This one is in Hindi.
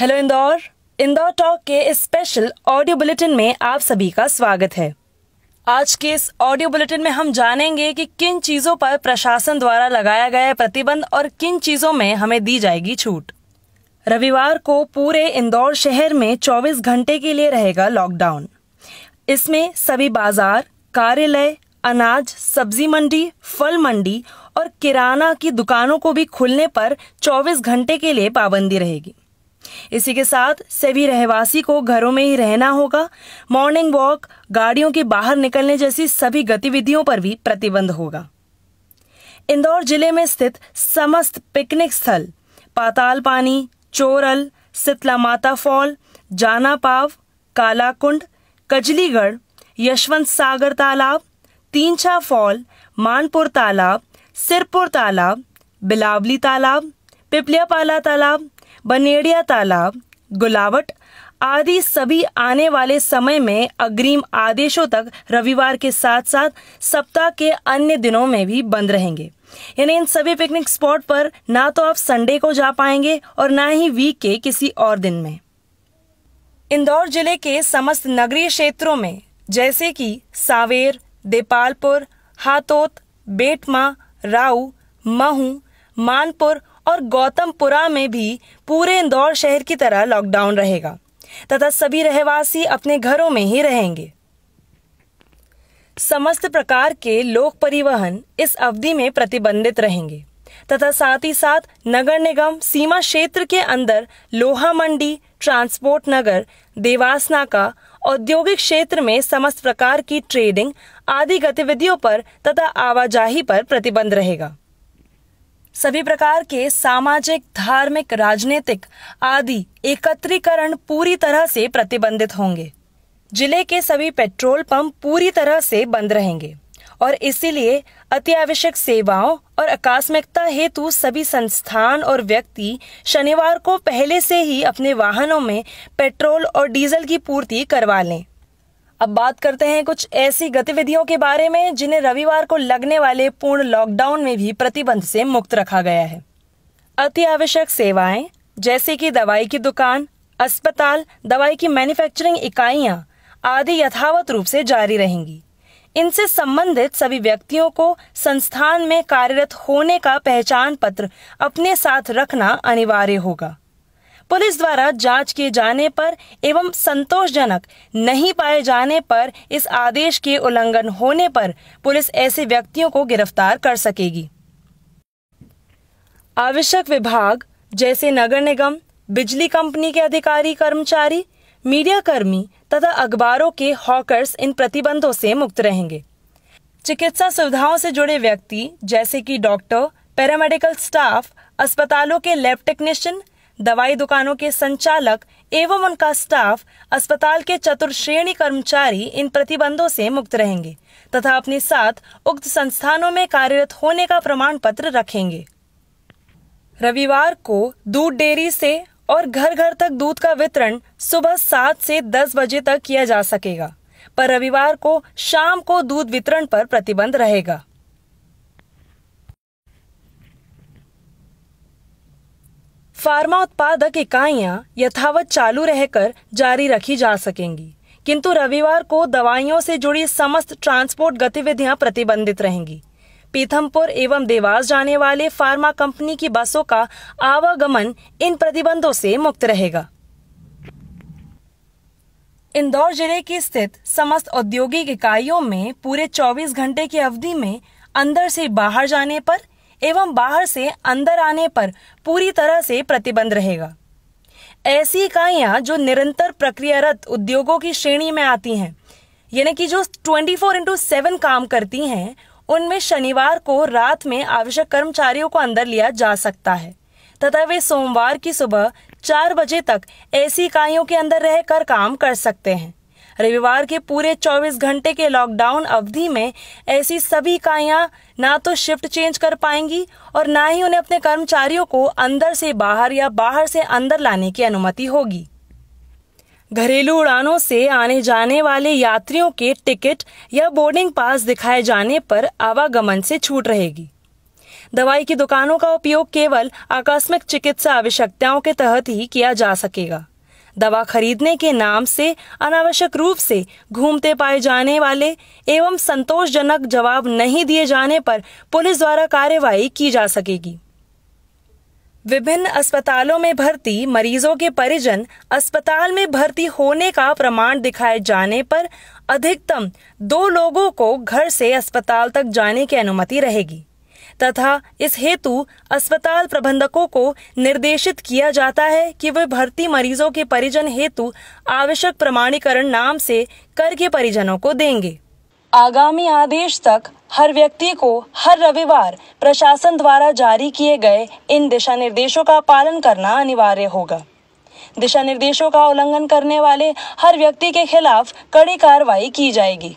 हेलो इंदौर इंदौर टॉक के इस स्पेशल ऑडियो बुलेटिन में आप सभी का स्वागत है आज के इस ऑडियो बुलेटिन में हम जानेंगे कि किन चीजों पर प्रशासन द्वारा लगाया गया प्रतिबंध और किन चीजों में हमें दी जाएगी छूट रविवार को पूरे इंदौर शहर में 24 घंटे के लिए रहेगा लॉकडाउन इसमें सभी बाजार कार्यालय अनाज सब्जी मंडी फल मंडी और किराना की दुकानों को भी खुलने पर 24 घंटे के लिए पाबंदी रहेगी इसी के साथ सभी रहवासी को घरों में ही रहना होगा मॉर्निंग वॉक गाड़ियों के बाहर निकलने जैसी सभी गतिविधियों पर भी प्रतिबंध होगा इंदौर जिले में स्थित समस्त पिकनिक स्थल पाताल पानी चोरल शीतला माता फॉल जाना पाव कालाकुंड कजलीगढ़ यशवंत सागर तालाब तीनछा फॉल मानपुर तालाब सिरपुर तालाब बिलावली तालाब पिपलियापाला तालाब बनेड़िया तालाब गुलावट आदि सभी आने वाले समय में अग्रिम आदेशों तक रविवार के साथ साथ सप्ताह के अन्य दिनों में भी बंद रहेंगे यानी इन सभी पिकनिक स्पॉट पर ना तो आप संडे को जा पाएंगे और ना ही वीक के किसी और दिन में इंदौर जिले के समस्त नगरीय क्षेत्रों में जैसे कि सावेर देपालपुर हातोत बेटमा राऊ महू मानपुर और गौतमपुरा में भी पूरे इंदौर शहर की तरह लॉकडाउन रहेगा तथा सभी रहवासी अपने घरों में ही रहेंगे समस्त प्रकार के लोक परिवहन इस अवधि में प्रतिबंधित रहेंगे तथा साथ ही साथ नगर निगम सीमा क्षेत्र के अंदर लोहा मंडी ट्रांसपोर्ट नगर देवासना का औद्योगिक क्षेत्र में समस्त प्रकार की ट्रेडिंग आदि गतिविधियों पर तथा आवाजाही पर प्रतिबंध रहेगा सभी प्रकार के सामाजिक धार्मिक राजनीतिक आदि एकत्रीकरण पूरी तरह से प्रतिबंधित होंगे जिले के सभी पेट्रोल पंप पूरी तरह से बंद रहेंगे और इसीलिए अत्यावश्यक सेवाओं और आकस्मिकता हेतु सभी संस्थान और व्यक्ति शनिवार को पहले से ही अपने वाहनों में पेट्रोल और डीजल की पूर्ति करवा लें अब बात करते हैं कुछ ऐसी गतिविधियों के बारे में जिन्हें रविवार को लगने वाले पूर्ण लॉकडाउन में भी प्रतिबंध से मुक्त रखा गया है अति आवश्यक सेवाएं जैसे कि दवाई की दुकान अस्पताल दवाई की मैन्युफैक्चरिंग इकाइयां आदि यथावत रूप से जारी रहेंगी इनसे संबंधित सभी व्यक्तियों को संस्थान में कार्यरत होने का पहचान पत्र अपने साथ रखना अनिवार्य होगा पुलिस द्वारा जांच किए जाने पर एवं संतोषजनक नहीं पाए जाने पर इस आदेश के उल्लंघन होने पर पुलिस ऐसे व्यक्तियों को गिरफ्तार कर सकेगी आवश्यक विभाग जैसे नगर निगम बिजली कंपनी के अधिकारी कर्मचारी मीडिया कर्मी तथा अखबारों के हॉकर्स इन प्रतिबंधों से मुक्त रहेंगे चिकित्सा सुविधाओं से जुड़े व्यक्ति जैसे कि डॉक्टर पैरामेडिकल स्टाफ अस्पतालों के लैब टेक्नीशियन दवाई दुकानों के संचालक एवं उनका स्टाफ अस्पताल के चतुर्श्रेणी कर्मचारी इन प्रतिबंधों से मुक्त रहेंगे तथा अपने साथ उक्त संस्थानों में कार्यरत होने का प्रमाण पत्र रखेंगे रविवार को दूध डेयरी से और घर घर तक दूध का वितरण सुबह सात से दस बजे तक किया जा सकेगा पर रविवार को शाम को दूध वितरण पर प्रतिबंध रहेगा फार्मा उत्पादक इकाइयां यथावत चालू रहकर जारी रखी जा सकेंगी किंतु रविवार को दवाइयों से जुड़ी समस्त ट्रांसपोर्ट गतिविधियां प्रतिबंधित रहेंगी पीथमपुर एवं देवास जाने वाले फार्मा कंपनी की बसों का आवागमन इन प्रतिबंधों से मुक्त रहेगा इंदौर जिले की स्थित समस्त औद्योगिक इकाइयों में पूरे 24 घंटे की अवधि में अंदर से बाहर जाने पर एवं बाहर से अंदर आने पर पूरी तरह से प्रतिबंध रहेगा ऐसी इकाइयां जो निरंतर प्रक्रियारत उद्योगों की श्रेणी में आती हैं यानी कि जो 24 फोर इंटू सेवन काम करती हैं उनमें शनिवार को रात में आवश्यक कर्मचारियों को अंदर लिया जा सकता है तथा वे सोमवार की सुबह चार बजे तक ऐसी इकाइयों के अंदर रहकर काम कर सकते हैं रविवार के पूरे 24 घंटे के लॉकडाउन अवधि में ऐसी सभी इकाइयां ना तो शिफ्ट चेंज कर पाएंगी और ना ही उन्हें अपने कर्मचारियों को अंदर से बाहर या बाहर से अंदर लाने की अनुमति होगी घरेलू उड़ानों से आने जाने वाले यात्रियों के टिकट या बोर्डिंग पास दिखाए जाने पर आवागमन से छूट रहेगी दवाई की दुकानों का उपयोग केवल आकस्मिक चिकित्सा आवश्यकताओं के तहत ही किया जा सकेगा दवा खरीदने के नाम से अनावश्यक रूप से घूमते पाए जाने वाले एवं संतोषजनक जवाब नहीं दिए जाने पर पुलिस द्वारा कार्रवाई की जा सकेगी विभिन्न अस्पतालों में भर्ती मरीजों के परिजन अस्पताल में भर्ती होने का प्रमाण दिखाए जाने पर अधिकतम दो लोगों को घर से अस्पताल तक जाने की अनुमति रहेगी तथा इस हेतु अस्पताल प्रबंधकों को निर्देशित किया जाता है कि वे भर्ती मरीजों के परिजन हेतु आवश्यक प्रमाणीकरण नाम से कर के परिजनों को देंगे आगामी आदेश तक हर व्यक्ति को हर रविवार प्रशासन द्वारा जारी किए गए इन दिशा निर्देशों का पालन करना अनिवार्य होगा दिशा निर्देशों का उल्लंघन करने वाले हर व्यक्ति के खिलाफ कड़ी कार्रवाई की जाएगी